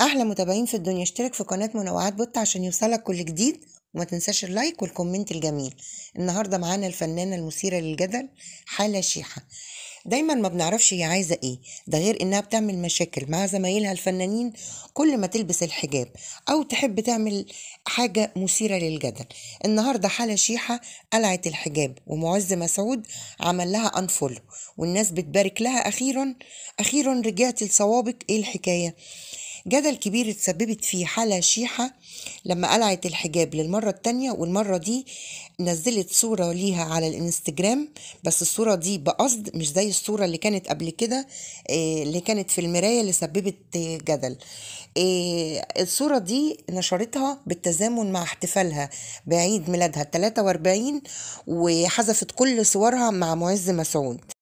أحلى متابعين في الدنيا اشترك في قناة منوعات بوت عشان يوصلك كل جديد وما تنساش اللايك والكومنت الجميل النهاردة معانا الفنانة المثيرة للجدل حالة شيحة دايما ما بنعرفش هي عايزة ايه ده غير انها بتعمل مشاكل مع زمايلها الفنانين كل ما تلبس الحجاب او تحب تعمل حاجة مثيرة للجدل النهاردة حالة شيحة قلعت الحجاب ومعز مسعود عمل لها انفولو والناس بتبارك لها اخيرا اخيرا رجعت لصوابك ايه الحكاية جدل كبير اتسببت فيه حالة شيحة لما قلعت الحجاب للمرة التانية والمرة دي نزلت صورة ليها على الانستجرام بس الصورة دي بقصد مش زي الصورة اللي كانت قبل كده آه، اللي كانت في المراية اللي سببت جدل آه، الصورة دي نشرتها بالتزامن مع احتفالها بعيد ميلادها 43 وحذفت كل صورها مع معز مسعود